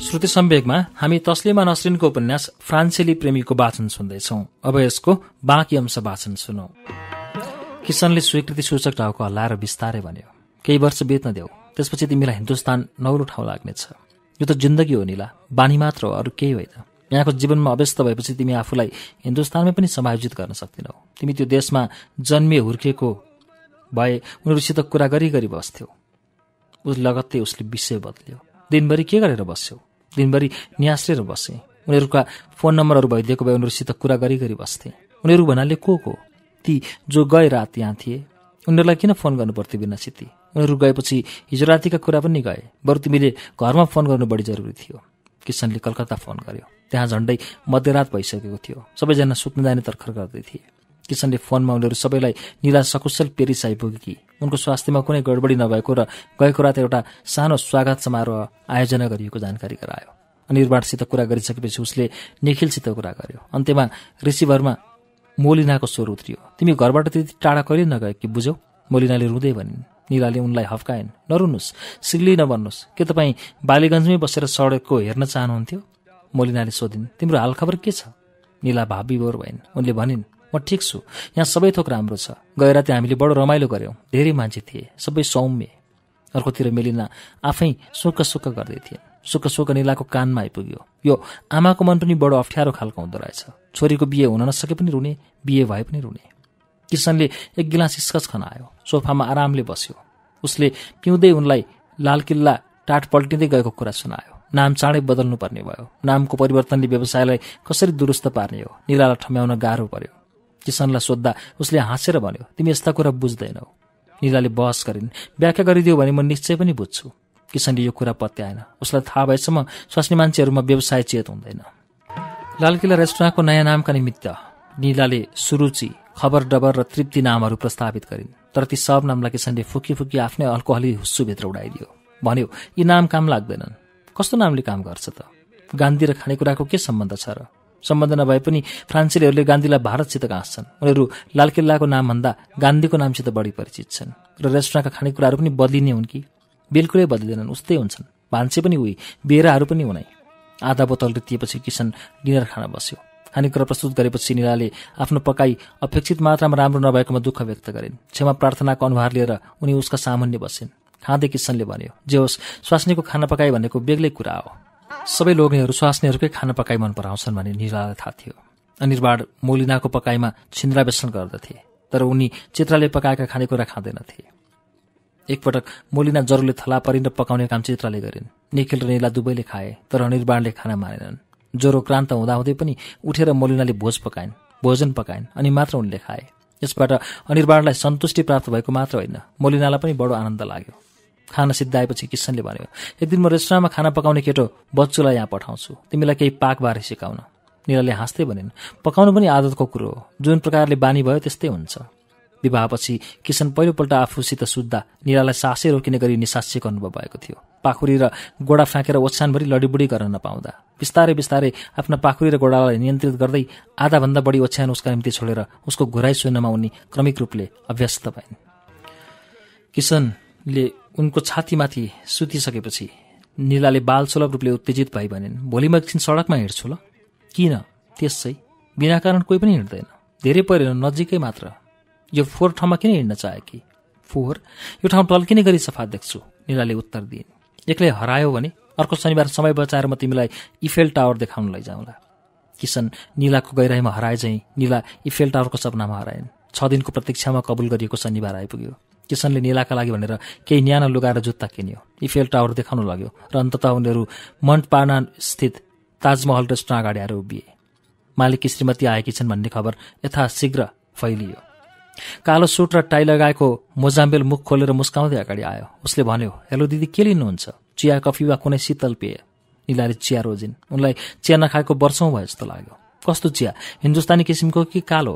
श्रुति सम्वेकमा हामी तस्लिमा नसरिनको उपन्यास फ्रान्सेली प्रेमीको वाचन सुन्दैछौँ अब यसको बाँकी अंश वाचन सुनौ किसनले स्वीकृति सूचक टाउको हल्लाएर बिस्तारै भन्यो केही वर्ष बेच्न देऊ त्यसपछि तिमीलाई हिन्दुस्तान नौलो ठाउँ लाग्नेछ यो त जिन्दगी हो निला बानी मात्र हो अरू केही होइन यहाँको जीवनमा अव्यस्त भएपछि तिमी आफूलाई हिन्दुस्तानमै पनि समायोजित गर्न सक्दैनौ तिमी त्यो देशमा जन्मिए हुर्किएको भए उनीहरूसित कुरा गरी गरी बस्थ्यौ उस लगत्तै उसले विषय बदल्यो दिनभरि के गरेर बस्यौ दिनभरि न्यासेर बसेँ उनीहरूका फोन नम्बरहरू भइदिएको भए उनीहरूसित कुरा गरी गरी बस्थे उनीहरू भन्नाले को को ती जो गए रात यहाँ थिए उनीहरूलाई किन फोन गर्नु पर्थ्यो बिना सिती उनीहरू गएपछि हिजो रातिका कुरा पनि गए बरु तिमीले घरमा फोन गर्नु बढी जरुरी थियो किसनले कलकत्ता फोन गर्यो त्यहाँ झन्डै मध्यरात भइसकेको थियो सबैजना सुत्न जाने तर्खर गर्दै थिए किसनले फोनमा उनीहरू सबैलाई निराश सकुशल पेरिस आइपुगेकी उनको स्वास्थ्यमा कुनै गडबडी नभएको र गएको रात एउटा सानो स्वागत समारोह आयोजना गरिएको जानकारी गरायो अनिर्वाणसित कुरा गरिसकेपछि उसले निखिलसित कुरा गर्यो अन्त्यमा ऋषिभरमा मोलिनाको स्वर उत्रियो तिमी घरबाट त्यति टाढा कहिले नगयो कि बुझ्यौ मोलिनाले रुँदै भनिन् निलाले उनलाई हप्काइन् नरुनुहोस् सिग्ली नबन्नुहोस् के तपाईँ बालीगञ्जमै बसेर सडकको हेर्न चाहनुहुन्थ्यो मोलिनाले सोधिन् तिम्रो हालखबर के छ निला भावी भइन् उनले भनिन् म ठिक छु यहाँ सबै थोक राम्रो छ गएर त्यहाँ हामीले बडो रमाइलो गऱ्यौँ धेरै मान्छे थिए सबै सौम्य अर्कोतिर मेलिना आफै सुक्क सुक्क गर्दै थिए सुक्क सुक्क निलाको कानमा आइपुग्यो यो आमाको मन पनि बडो अप्ठ्यारो खालको हुँदो रहेछ छोरीको बिहे हुन नसके पनि रुने बिहे भए पनि रुने किसनले एक गिलास स्कच खनायो सोफामा आरामले बस्यो उसले पिउँदै उनलाई लाल किल्ला टाट पल्टिँदै गएको कुरा सुनायो नाम चाँडै बदल्नुपर्ने भयो नामको परिवर्तनले व्यवसायलाई कसरी दुरुस्त पार्ने हो निलालाई ठम्याउन गाह्रो पर्यो किसनलाई सोद्धा उसले हाँसेर भन्यो तिमी यस्ता कुरा बुझ्दैनौ निलाले बहस गरिन् व्याख्या गरिदियो भने म निश्चय पनि बुझ्छु किसनले यो कुरा पत्याएन उसलाई थाहा भएसम्म स्वास्नी मान्छेहरूमा व्यवसाय चेत हुँदैन लालकिला रेस्टुराँको नयाँ नामका निमित्त निलाले सुरुचि खबर डबर र तृप्ति नामहरू प्रस्तावित गरिन् तर ती सब नामलाई किसनले फुकी फुकी आफ्नै अल्कोहली हुस्सुभित्र उडाइदियो भन्यो यी नाम काम लाग्दैनन् कस्तो नामले काम गर्छ त गान्धी र खानेकुराको के सम्बन्ध छ र सम्बन्ध नभए पनि फ्रान्सेलीहरूले गान्धीलाई भारतसित घाँस्छन् उनीहरू लाल किल्लाको नामभन्दा गान्धीको नामसित बढी परिचित छन् र रेस्टुराँका खानेकुराहरू पनि बदलिने हुन् कि बिल्कुलै बदलिँदैनन् उस्तै हुन्छन् भान्से पनि उही बेराहरू पनि हुनै आधा बोतल रितिएपछि किसन डिनर खान बस्यो खानेकुरा प्रस्तुत गरेपछि निराले आफ्नो पकाई अपेक्षित मात्रामा राम्रो नभएकोमा दुःख व्यक्त गरिन् क्षमा प्रार्थनाको अनुहार लिएर उनी उसका सामान्य बसिन् खाँदै किसनले भन्यो जे होस् स्वास्नीको खाना पकाए भनेको बेग्लै कुरा हो सबै लोग्नेहरू स्वास्नीहरूकै खाना पकाइ मन पराउँछन् भने निराले थाहा थियो अनिर्वाण मोलिनाको पकाइमा छिन्द्रावेसन गर्दथे तर उनी चित्राले पकाएका खानेकुरा खाँदैनथे एकपटक मोलिना जरूले थला परिन पकाउने काम चित्राले गरिन् निखिल र निला दुवैले खाए तर अनिर्वाणले खाना मानेनन् ज्वरो क्रान्त हुँदाहुँदै पनि उठेर मोलिनाले भोज पकाइन् भोजन पकाइन् अनि मात्र उनले खाए यसबाट अनिर्वाणलाई सन्तुष्टि प्राप्त भएको मात्र होइन मोलिनालाई पनि बडो आनन्द लाग्यो खाना सिद्धाएपछि किसनले भन्यो एक दिन म रेस्टुरेन्टमा खाना पकाउने केटो बच्चुलाई यहाँ पठाउँछु तिमीलाई केही पाकबारे सिकाउन निराले हाँस्दै भनिन् पकाउनु पनि आदतको कुरो हो जुन प्रकारले बानी भयो त्यस्तै हुन्छ विवाहपछि किसन पहिलोपल्ट आफूसित सुत्दा निरालाई सासै रोकिने गरी निसासिक अनुभव भएको थियो पाखुरी र गोडा फ्याँकेर ओछ्यानभरि लडीबुडी गर्न नपाउँदा बिस्तारै बिस्तारै आफ्ना पाखुरी र गोडालाई नियन्त्रित गर्दै आधाभन्दा बढी ओछ्यान उसका निम्ति छोडेर उसको घुराई सुन्नमा उनी क्रमिक रूपले अभ्यस्त भइन् किसनले उनको छातीमाथि सुतिसकेपछि निलाले बालसुलभ रूपले उत्तेजित भई भनिन् भोलि म एकछिन सडकमा हिँड्छु ल किन त्यसै बिना कारण कोही पनि हिँड्दैन धेरै परेन नजिकै मात्र यो फोहोर ठाउँमा किन हिँड्न चाहे कि फोहोर यो ठाउँ टल्किने गरी सफा देख्छु निलाले उत्तर दिइन् एक्लै हरायो भने अर्को शनिबार समय बचाएर म तिमीलाई इफेल टावर देखाउन लैजाउँला किसन निलाको गहिराईमा हराए झैँ निला इफेल टावरको सपनामा हराइन् छ दिनको प्रतीक्षामा कबुल गरिएको शनिबार आइपुग्यो किसनले निलाका लागि भनेर केही न्यानो लुगाएर जुत्ता किन्यो इफेल टावर देखाउन लाग्यो र अन्तत उनीहरू मन्टपाना स्थित ताजमहल रेस्टुर अगाडि आएर उभिए मालिकी श्रीमती आएकी छन् भन्ने खबर यथाशीघ्र फैलियो कालो सुट र टाई लगाएको मोजाम्बेल मुख खोलेर मुस्काउँदै अगाडि आयो उसले भन्यो हेलो दिदी के लिनुहुन्छ चिया कफी वा कुनै शीतल पेय निलाले चिया रोजिन् उनलाई चिया नखाएको वर्षौँ भयो जस्तो लाग्यो कस्तो चिया हिन्दुस्तानी किसिमको कि कालो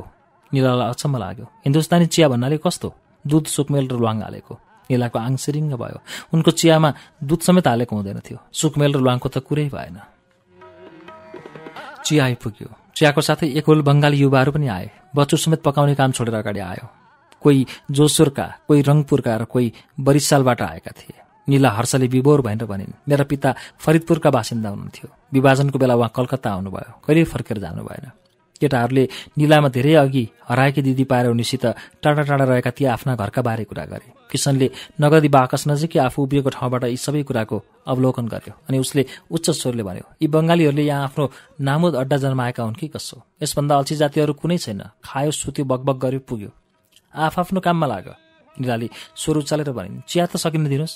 निलालाई अचम्म लाग्यो हिन्दुस्तानी चिया भन्नाले कस्तो दुध सुकमेल र ल्वाङ हालेको इलाको आङ सिरिङ्ग भयो उनको चियामा दुध समेत हालेको हुँदैन थियो सुकमेल र ल्वाङको त कुरै भएन चिया आइपुग्यो चियाको साथै एकल बङ्गाली युवाहरू पनि आए बच्चु समेत पकाउने काम छोडेर अगाडि आयो कोही जोसुरका कोही रङपुरका र कोही बरिसालबाट आएका थिए निला हर्षले विभोर भनेर भनिन् मेरा पिता फरिदपुरका बासिन्दा हुनुहुन्थ्यो विभाजनको बेला उहाँ कलकत्ता आउनुभयो कहिले फर्केर जानु भएन केटाहरूले निलामा धेरै अघि हराएकी दिदी पाएर उनीसित टाढा टाढा रहेका ती आफ्ना घरका बारे कुरा गरे किशनले नगदी बाकस नजिकै आफू उभिएको ठाउँबाट यी सबै कुराको अवलोकन गर्यो अनि उसले उच्च स्वरले भन्यो यी बङ्गालीहरूले यहाँ आफ्नो नामुद अड्डा जन्माएका हुन् कि कसो यसभन्दा अल्छी जातिहरू कुनै छैन खायो सुत्यो बगबग गर्यो पुग्यो आफआफ्नो काममा लाग्यो निलाले स्वर उचालेर भनिन् चिया त सकिन दिनुहोस्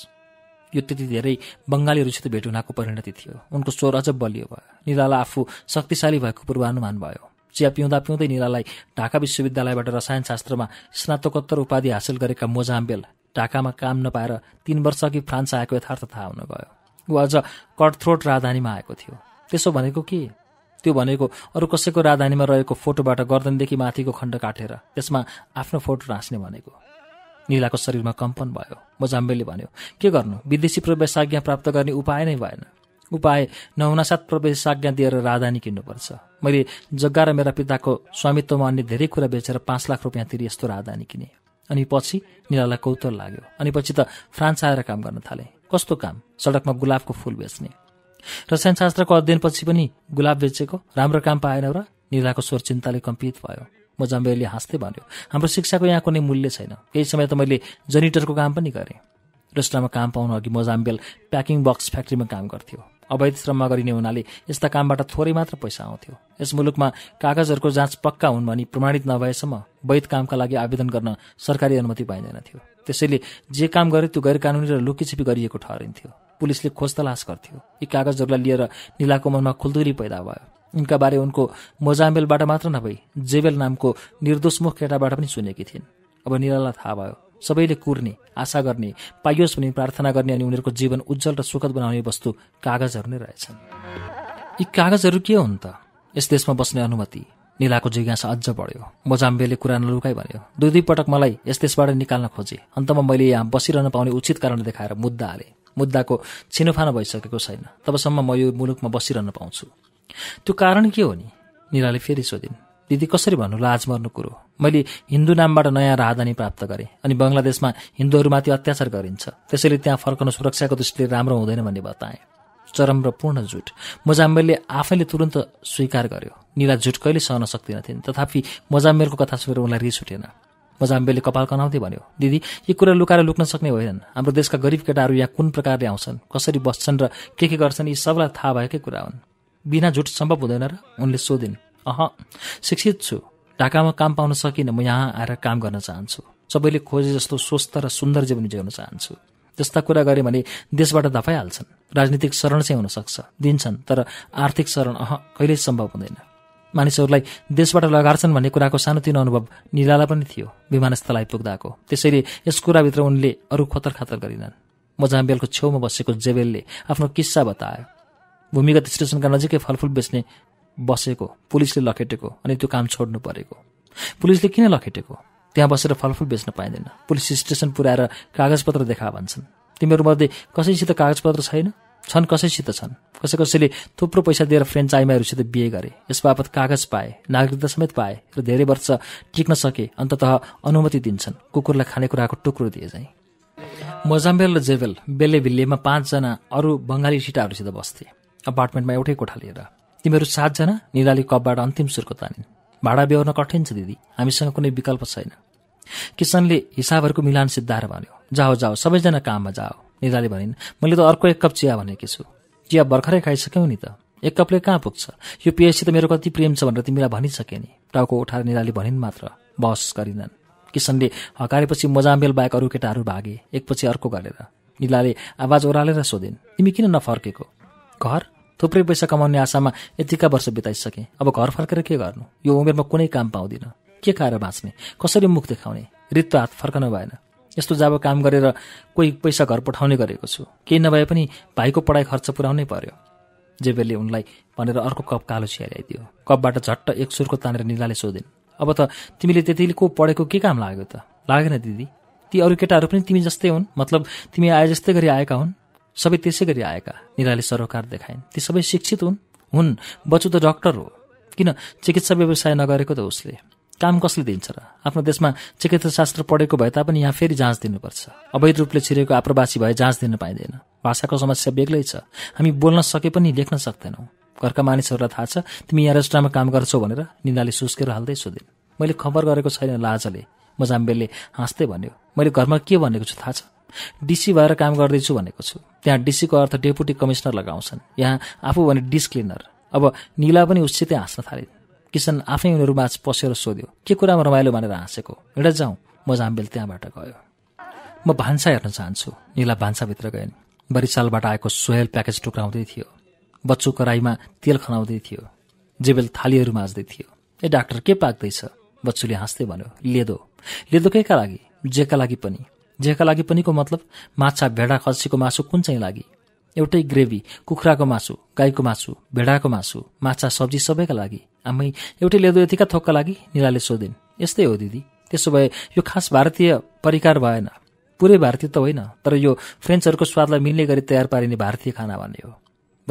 यो त्यति धेरै बङ्गालीहरूसित भेट हुनाको परिणति थियो उनको स्वर अझ बलियो भयो निलालाई आफू शक्तिशाली भएको पूर्वानुमान भयो चिया पिउँदा पिउँदै निलालाई ढाका विश्वविद्यालयबाट रसायनशास्त्रमा स्नातकोत्तर उपाधि हासिल गरेका मोजाम्बेल ढाकामा काम नपाएर तीन वर्ष अघि फ्रान्स आएको यथार्थ थाहा हुन गयो ऊ अझ कटथ्रोट राजधानीमा आएको थियो त्यसो भनेको के त्यो भनेको अरू कसैको राजधानीमा रहेको फोटोबाट गर्दनदेखि माथिको खण्ड काटेर त्यसमा आफ्नो फोटो राँच्ने भनेको निलाको शरीरमा कम्पन भयो मोजाम्बेलले भन्यो के गर्नु विदेशी प्रवेश प्राप्त गर्ने उपाय नै भएन उपाय नहुनासाथ आज्ञा दिएर राजधानी किन्नुपर्छ मैले जग्गा र मेरा पिताको स्वामित्वमा अन्य धेरै कुरा बेचेर पाँच लाख रुपियाँ तिरी यस्तो राजधानी किने अनि पछि निलालाई कौतल लाग्यो अनि पछि त फ्रान्स आएर काम गर्न थाले कस्तो काम सडकमा गुलाबको फुल बेच्ने रसायनशास्त्रको अध्ययनपछि पनि गुलाब बेचेको राम्रो काम पाएन र निलाको स्वर चिन्ताले कम्पित भयो जम्बेरले हाँस्दै भन्यो हाम्रो शिक्षाको यहाँ कुनै मूल्य छैन केही समय त मैले जनिटरको काम पनि गरेँ रेस्टुरेन्टमा काम पाउनु अघि मोजाम्बेल प्याकिङ बक्स फ्याक्ट्रीमा काम गर्थ्यो अवैध श्रममा गरिने हुनाले यस्ता कामबाट थोरै मात्र पैसा आउँथ्यो यस मुलुकमा कागजहरूको जाँच पक्का हुन् भनी प्रमाणित नभएसम्म वैध कामका लागि आवेदन गर्न सरकारी अनुमति पाइँदैन थियो त्यसैले जे काम गरे त्यो गैर कानुनी र लुकीछिपी गरिएको ठहरिन्थ्यो पुलिसले खोजतलास गर्थ्यो यी कागजहरूलाई लिएर निलाको मनमा खुल्दुली पैदा भयो यिनका बारे उनको मोजामेलबाट मात्र नभई जेबेल नामको निर्दोषमुख केटाबाट पनि सुनेकी थिइन् अब निलालाई थाहा भयो सबैले कुर्ने आशा गर्ने पाइयोस् भन्ने प्रार्थना गर्ने अनि उनीहरूको जीवन उज्जवल र सुखद बनाउने वस्तु कागजहरू नै रहेछन् यी कागजहरू के हुन् त यस देशमा बस्ने अनुमति निलाको जिज्ञासा अझ बढ्यो मोजाम्बेले कुरा नलुकाइ भन्यो दुई दुई पटक मलाई यस देशबाट निकाल्न खोजे अन्तमा मैले यहाँ बसिरहन पाउने उचित कारण देखाएर मुद्दा हालेँ मुद्दाको छिनोफानो भइसकेको छैन तबसम्म म यो मुलुकमा बसिरहन पाउँछु त्यो कारण के हो नि निलाले फेरि सोधिन् दिदी कसरी भन्नु लाज मर्नु कुरो मैले हिन्दू नामबाट नयाँ राहदानी प्राप्त गरेँ अनि बङ्गलादेशमा हिन्दूहरूमाथि अत्याचार गरिन्छ त्यसैले त्यहाँ फर्कन सुरक्षाको दृष्टिले राम्रो हुँदैन भन्ने बताएँ चरम र पूर्ण झुट मोजाम्बेलले आफैले तुरन्त स्वीकार गर्यो निला झुट कहिले सहन सक्दिन थिइन् तथापि मोजाम्बेरको कथा सुनेर उनलाई रिस उठेन मोजाम्बेलले कपाल कनाउँदै भन्यो दिदी यी कुरा लुकाएर लुक्न सक्ने होइनन् हाम्रो देशका गरिब केटाहरू यहाँ कुन प्रकारले आउँछन् कसरी बस्छन् र के के गर्छन् यी सबलाई थाहा भएकै कुरा हुन् बिना झुट सम्भव हुँदैन र उनले सोधिन् अह शिक्षित छु ढाकामा काम पाउन सकिनँ म यहाँ आएर काम गर्न चाहन्छु सबैले खोजे जस्तो स्वस्थ र सुन्दर जीवन जिउन चाहन्छु जस्ता कुरा गरेँ भने देशबाट धपाइहाल्छन् राजनीतिक शरण चाहिँ हुनसक्छ दिन्छन् तर आर्थिक शरण अह कहिल्यै सम्भव हुँदैन मानिसहरूलाई देशबाट लगार्छन् भन्ने कुराको सानोतिनो अनुभव निराला पनि थियो विमानस्थल आइपुग्दाको त्यसैले यस कुराभित्र उनले अरू खतर खातर गरिनन् बेलको छेउमा बसेको जेबेलले आफ्नो किस्सा बतायो भूमिगत स्टेसनका नजिकै फलफुल बेच्ने बसेको पुलिसले लखेटेको अनि त्यो काम छोड्नु परेको पुलिसले किन लखेटेको त्यहाँ बसेर फलफुल बेच्न पाइँदैन पुलिस स्टेसन पुऱ्याएर कागजपत्र देखा भन्छन् तिमीहरूमध्ये कसैसित कागजपत्र छैन छन् कसैसित छन् कसै कसैले थुप्रो पैसा दिएर फ्रेन्च आइमाहरूसित बिहे गरे यस बापत कागज पाए नागरिकता समेत पाए र धेरै वर्ष टिक्न सके अन्तत अनुमति दिन्छन् कुकुरलाई खानेकुराको टुक्रो दिए चाहिँ मोजाम्बेल र जेबेल बेले भिल्लेमा पाँचजना अरू बङ्गाली सिटाहरूसित बस्थे अपार्टमेन्टमा एउटै कोठा लिएर तिमीहरू सातजना निराली कपबाट अन्तिम सुरको तानिन् भाडा बेहोर्न कठिन छ दिदी हामीसँग कुनै विकल्प छैन किसनले हिसाबहरूको मिलान सिद्धाएर भन्यो जाओ जाओ सबैजना काममा जाओ निराले भनिन् मैले त अर्को एक कप चिया भनेकी छु चिया भर्खरै खाइसक्यौ नि त एक कपले कहाँ पुग्छ यो पिएचसी त मेरो कति प्रेम छ भनेर तिमीलाई भनिसके नि टाउको उठाएर निराले भनिन् मात्र बस गरिनन् किसनले हकारेपछि मोजाम्बेल बाहेक अरू केटाहरू भागे एकपछि अर्को गरेर निलाले आवाज ओह्रालेर सोधिन् तिमी किन नफर्केको घर थुप्रै पैसा कमाउने आशामा यतिका वर्ष बिताइसकेँ अब घर फर्केर के गर्नु यो उमेरमा कुनै काम पाउँदिनँ के खाएर बाँच्ने कसरी मुख देखाउने रित्तो हात फर्कनु भएन यस्तो जाब काम गरेर कोही पैसा घर पठाउने गरेको छु केही नभए पनि भाइको पढाइ खर्च पुर्याउनै पर्यो जेबेलले उनलाई भनेर अर्को कप कालो छिया ल्याइदियो कपबाट झट्ट एक सुरको तानेर निलाले सोधिन् अब त तिमीले को पढेको के काम लाग्यो त लागेन दिदी ती अरू केटाहरू पनि तिमी जस्तै हुन् मतलब तिमी आए जस्तै गरी आएका हुन् सबै त्यसै गरी आएका निराले सरोकार देखाइन् ती सबै शिक्षित हुन् हुन् बचु त डक्टर हो किन चिकित्सा व्यवसाय नगरेको त उसले काम कसले दिन्छ र आफ्नो देशमा चिकित्साशास्त्र पढेको भए तापनि यहाँ फेरि जाँच दिनुपर्छ अवैध रूपले छिरेको आप्रवासी भए जाँच दिन पाइँदैन भाषाको समस्या बेग्लै छ हामी बोल्न सके पनि लेख्न सक्दैनौँ घरका मानिसहरूलाई थाहा छ तिमी यहाँ रेस्टुरेन्टमा काम गर्छौ भनेर निन्दाले सुस्केर हाल्दै सोधिन् मैले खबर गरेको छैन लाजले मजाम्बेलले हाँस्दै भन्यो मैले घरमा के भनेको छु थाहा छ डिसी भएर काम गर्दैछु भनेको छु त्यहाँ डिसीको अर्थ डेपुटी कमिसनर लगाउँछन् यहाँ आफू भने डिस क्लिनर अब निला पनि उसितै हाँस्न थालिन् किसन आफै उनीहरू माझ पसेर सोध्यो के कुरामा रमाइलो भनेर हाँसेको एउटा जाउँ म जाम्बेल त्यहाँबाट गयो म भान्सा हेर्न चाहन्छु निला भान्साभित्र गएन् बरिसालबाट आएको सोयल प्याकेज टुक्राउँदै थियो बच्चु कराईमा तेल खनाउँदै थियो जेबेल थालीहरू माझ्दै थियो ए डाक्टर के पाक्दैछ बच्चुले हाँस्दै भन्यो लेदो लेदो लेदोकैका लागि जेका लागि पनि जेका लागि पनिको मतलब माछा भेडा खसीको मासु कुन चाहिँ लागि एउटै ग्रेभी कुखुराको मासु गाईको मासु भेडाको मासु माछा सब्जी सबैका लागि आमै एउटै लेदो यतिका थोकका लागि निलाले सोधिन् यस्तै हो दिदी त्यसो भए यो खास भारतीय परिकार भएन पुरै भारतीय त होइन तर यो फ्रेन्चहरूको स्वादलाई मिल्ने गरी तयार पारिने भारतीय खाना भन्ने हो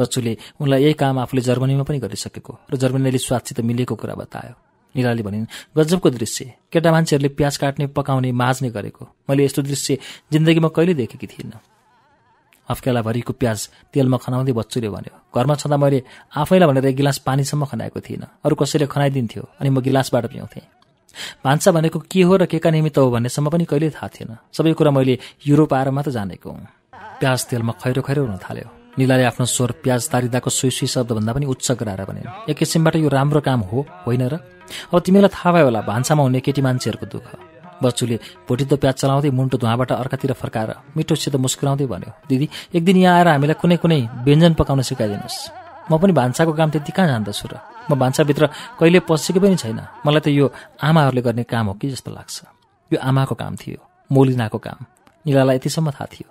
बच्चुले उनलाई यही काम आफूले जर्मनीमा पनि गरिसकेको र जर्मनीले स्वादसित मिलेको कुरा बतायो निलाले भनिन् गजबको दृश्य केटा मान्छेहरूले प्याज काट्ने पकाउने माझ्ने गरेको मैले यस्तो दृश्य जिन्दगीमा कहिले देखेकी थिइनँ हफ्केलाभरिको प्याज तेलमा खनाउँदै बच्चुले भन्यो घरमा छँदा मैले आफैलाई भनेर एक गिलास पानीसम्म खनाएको थिइनँ अरू कसैले खनाइदिन्थ्यो अनि म गिलासबाट पिउँथेँ भान्सा भनेको के हो र के का निमित्त हो भन्नेसम्म पनि कहिल्यै थाहा थिएन सबै कुरा मैले युरोप आएर मात्र जानेको हुँ प्याज तेलमा खैरो खैरो हुन थाल्यो निलाले आफ्नो स्वर प्याज तारिदाको सुई सुई शब्दभन्दा पनि उच्च गराएर भने एक किसिमबाट यो राम्रो काम हो होइन र अब तिमीलाई थाहा भयो होला भान्सामा हुने केटी मान्छेहरूको दुःख बच्चुले भोटिदो प्याज चलाउँदै मुन्टो धुवाँबाट अर्कातिर फर्काएर मिठोसित मुस्कुराउँदै भन्यो दिदी एक दिन यहाँ आएर हामीलाई कुनै कुनै व्यञ्जन पकाउन सिकाइदिनुहोस् म पनि भान्साको काम त्यति कहाँ जान्दछु र म भान्साभित्र कहिले पसेको पनि छैन मलाई त यो आमाहरूले गर्ने काम हो कि जस्तो लाग्छ यो आमाको काम थियो मोलिनाको काम निलालाई यतिसम्म थाहा थियो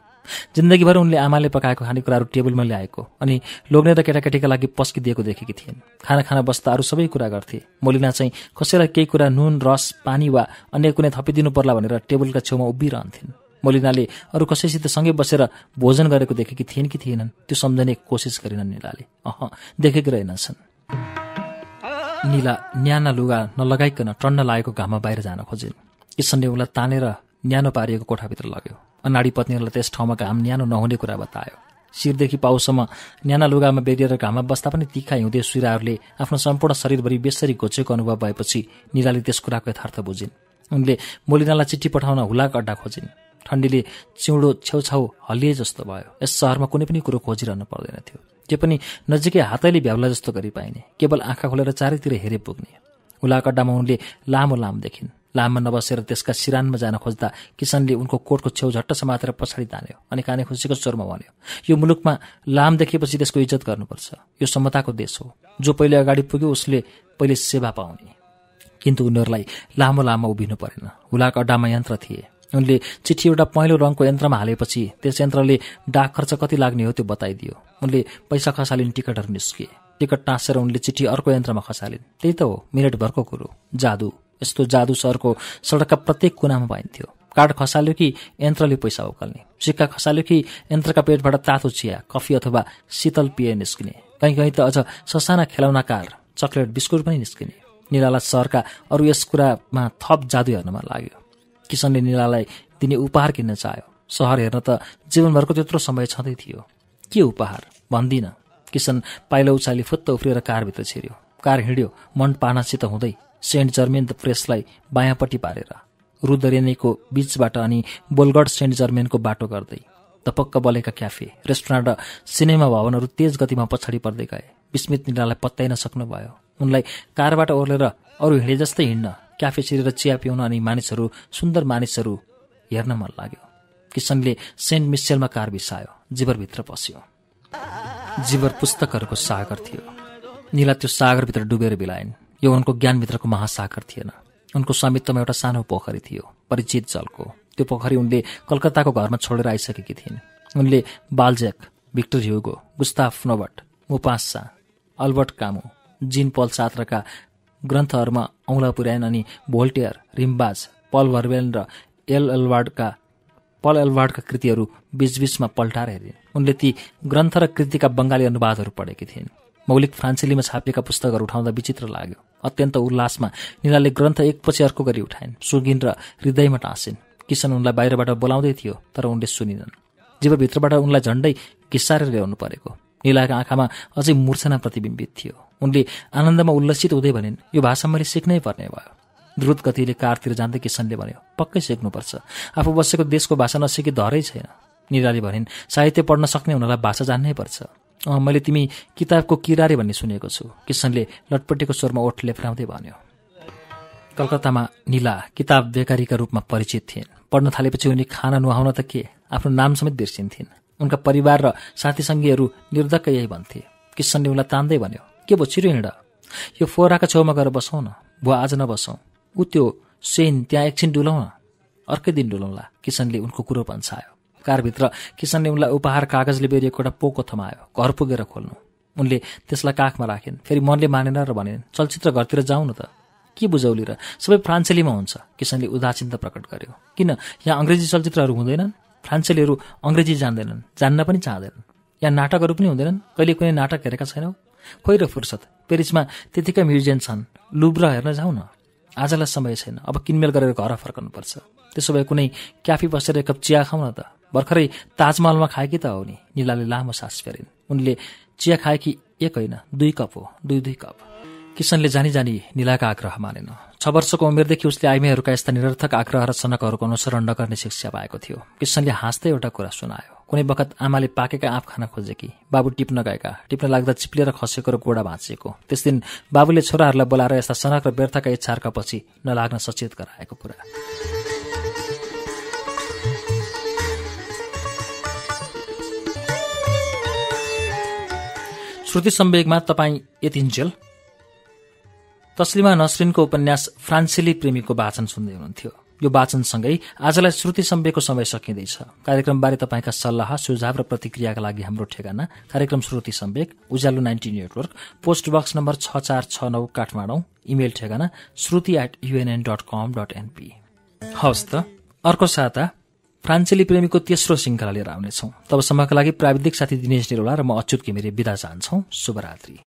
जिन्दगीभर उनले आमाले पकाएको खानेकुराहरू टेबलमा ल्याएको अनि लोग्ने र केटाकेटीका लागि पस्किदिएको देखेकी थिइन् खाना खाना बस्दा अरू सबै कुरा गर्थे मोलिना चाहिँ कसैलाई केही कुरा नुन रस पानी वा अन्य कुनै थपिदिनु पर्ला भनेर टेबलका छेउमा उभिरहन्थिन् मोलिनाले अरू कसैसित सँगै बसेर भोजन गरेको देखेकी थिइन् कि थिएनन् त्यो सम्झने कोसिस गरेनन् निलाले अह देखेकी रहेनछन् निला न्याना लुगा नलगाइकन टन्न लागेको घाममा बाहिर जान खोजिन् किसनले उनलाई तानेर न्यानो पारिएको कोठाभित्र लग्यो अनाडी पत्नीहरूलाई त्यस ठाउँमा घाम न्यानो नहुने कुरा बतायो शिरदेखि पाउसम्म न्याना लुगामा बेरिएर घाममा बस्दा पनि तिखा हिउँदे सुराहरूले आफ्नो सम्पूर्ण शरीरभरि बेसरी घोचेको अनुभव भएपछि निराले त्यस कुराको यथार्थ बुझिन् उनले मोलिनालाई चिठी पठाउन हुलाक अड्डा खोजिन् ठन्डीले चिउँडो छेउछाउ हलिए जस्तो भयो यस सहरमा कुनै पनि कुरो खोजिरहनु पर्दैन थियो त्यो पनि नजिकै हातैले भ्याउला जस्तो गरी पाइने केवल आँखा खोलेर चारैतिर हेरे पुग्ने हुलाक अड्डामा उनले लामो लाम देखिन् लाममा नबसेर त्यसका सिरानमा जान खोज्दा किसानले उनको कोटको छेउ झट्ट समातेर पछाडि तान्यो अनि काने खुसीको स्वरमा भन्यो यो मुलुकमा लाम देखेपछि त्यसको इज्जत गर्नुपर्छ यो समताको देश हो जो पहिले अगाडि पुग्यो उसले पहिले सेवा पाउने किन्तु उनीहरूलाई लामो लामो उभिनु परेन हुलाक अड्डामा यन्त्र थिए उनले चिठी एउटा पहेँलो रङको यन्त्रमा हालेपछि त्यस यन्त्रले डाक खर्च कति लाग्ने हो त्यो बताइदियो उनले पैसा खसालिन् टिकटहरू निस्किए टिकट टाँसेर उनले चिठी अर्को यन्त्रमा खसालिन् त्यही त हो मिनटभरको कुरो जादु यस्तो जादु सहरको सडकका प्रत्येक कुनामा पाइन्थ्यो कार्ड खसाल्यो कि यन्त्रले पैसा उकाल्ने सिक्का खसाल्यो कि यन्त्रका पेटबाट तातो चिया कफी अथवा शीतल पेय निस्किने कहीँ कहीँ त अझ ससाना कार चक्लेट बिस्कुट पनि निस्किने निराला सहरका अरू यस कुरामा थप जादु हेर्नमा लाग्यो किसनले निरालाई दिने उपहार किन्न चाह्यो सहर हेर्न त जीवनभरको त्यत्रो समय छँदै थियो के उपहार भन्दिनँ किसन पाइलो उचाली फुत्त उफ्रिएर कारभित्र छिर्यो कार हिँड्यो मन पानासित हुँदै सेन्ट जर्मेन द प्रेसलाई बायाँपट्टि पारेर रुदरेनेको बीचबाट अनि बोलगढ सेन्ट जर्मेनको बाटो गर्दै धपक्क बलेका क्याफे रेस्टुरेन्ट र सिनेमा भवनहरू तेज गतिमा पछाडि पर्दै गए विस्मित निरालाई पत्याइन सक्नुभयो उनलाई कारबाट ओर्लेर अरू हिँडे जस्तै हिँड्न क्याफे छिरेर चिया पिउन अनि मानिसहरू सुन्दर मानिसहरू हेर्न मन लाग्यो किसनले सेन्ट मिसेलमा कार बिसायो जीवरभित्र पस्यो जीवर पुस्तकहरूको सागर थियो निला त्यो सागरभित्र डुबेर बिलाइन् यो उनको ज्ञानभित्रको महासागर थिएन उनको स्वामित्वमा एउटा सानो पोखरी थियो परिचित जलको त्यो पोखरी उनले कलकत्ताको घरमा छोडेर आइसकेकी थिइन् उनले बालजेक भिक्टर ह्युगो गुस्ताफ नोबट Maupassant Albert Camus Jean Paul सात्रका ग्रन्थहरूमा औँला पुर्याइन् अनि भोल्टेयर रिम्बाज पल भर्वेन र एल एलवार्डका पल एलवार्डका कृतिहरू बीचबीचमा पल्टाएर हेरिन् उनले ती ग्रन्थ र कृतिका बङ्गाली अनुवादहरू पढेकी थिइन् मौलिक फ्रान्सेलीमा छापिएका पुस्तकहरू उठाउँदा विचित्र लाग्यो अत्यन्त उल्लासमा निलाले ग्रन्थ एकपछि अर्को गरी उठाइन् सुगिन र हृदयमा टाँसिन् किसन उनलाई बाहिरबाट बोलाउँदै थियो तर उनले सुनिनन् जीवभित्रबाट उनलाई झन्डै किसारेर ल्याउनु परेको निलाका आँखामा अझै मूर्छना प्रतिबिम्बित थियो उनले आनन्दमा उल्लसित हुँदै भनिन् यो भाषा मैले सिक्नै पर्ने भयो द्रुत गतिले कारतिर जाँदै किसनले भन्यो पक्कै सिक्नुपर्छ आफू बसेको देशको भाषा नसिकी धरै छैन निलाले भनिन् साहित्य पढ्न सक्ने हुनलाई भाषा जान्नै पर्छ मैले तिमी किताबको किरारे भन्ने सुनेको छु किसनले लटपट्टिको स्वरमा ओठ लेफ्राउँदै भन्यो कलकत्तामा निला किताब बेकारीका रूपमा परिचित थिइन् पढ्न थालेपछि उनी खाना नुहाउन त के आफ्नो नाम समेत बिर्सिन्थिन् उनका परिवार र साथीसङ्गीहरू निर्धक्क यही भन्थे किसनले उनलाई तान्दै भन्यो के भो छिरो हिँड यो फोराका छेउमा गएर बसौँ न बुवा आज नबसौँ ऊ त्यो सेन त्यहाँ एकछिन डुलाउन अर्कै दिन डुलाउँला किसनले उनको कुरो पन्छायो कारभित्र किसनले उनलाई उपहार कागजले बेरिएको एउटा पोको थमायो घर पुगेर खोल्नु उनले त्यसलाई काखमा राखिन् फेरि मनले मानेन र भनिन् चलचित्र घरतिर जाउँ न त के बुझौली र सबै फ्रान्सेलीमा हुन्छ किसनले उदासीनता प्रकट गर्यो किन यहाँ अङ्ग्रेजी चलचित्रहरू हुँदैनन् फ्रान्सेलीहरू अङ्ग्रेजी जान्दैनन् जान्न पनि चाहँदैनन् यहाँ नाटकहरू पनि हुँदैनन् कहिले कुनै नाटक हेरेका छैनौ खोइ र फुर्सद पेरिसमा त्यतिकै म्युजियम छन् लुब्र हेर्न जाउँ न आजलाई समय छैन अब किनमेल गरेर घर फर्कनुपर्छ त्यसो भए कुनै क्याफी बसेर एक कप चिया खाउँ न त भर्खरै ताजमहलमा खाएकी त हो नि निलाले लामो सास फेरिन् उनले चिया खाएकी एक होइन दुई कप हो दुई दुई कप किसनले जानी जानी निलाका आग्रह मानेन छ वर्षको उमेरदेखि उसले आइमीहरूका यस्ता निरर्थक आग्रह र सनकहरूको अनुसरण नगर्ने शिक्षा पाएको थियो किसनले हाँस्दै एउटा कुरा सुनायो कुनै बखत आमाले पाकेका आँप खान खोजेकी बाबु टिप्न गएका टिप्न लाग्दा चिप्लेर खसेको र गोडा भाँचिएको त्यस दिन बाबुले छोराहरूलाई बोलाएर यस्ता सनक र व्यर्थका इच्छाहरूका पछि नलाग्न सचेत गराएको कुरा श्रुति सम्वेगमा तपाईँ यतिन्जेल तस्लिमा नसरिनको उपन्यास फ्रान्सेली प्रेमीको वाचन सुन्दै हुनुहुन्थ्यो यो वाचनसँगै आजलाई श्रुति सम्वेकको समय सकिँदैछ कार्यक्रमबारे तपाईँका सल्लाह सुझाव र प्रतिक्रियाका लागि हाम्रो ठेगाना कार्यक्रम श्रुति सम्वेक Ujyalo ninety network post box number छ चार छ नौ काठमाडौँ इमेल ठेगाना Shruti at UNN dot com dot NP हवस् त अर्को साता फ्रान्सेली प्रेमीको तेस्रो श्रृङ्खला लिएर आउनेछौँ तबसम्मका लागि प्राविधिक साथी दिनेश निरोला र म अच्युत घिमिरे विदा चाहन्छौ शुभरात्री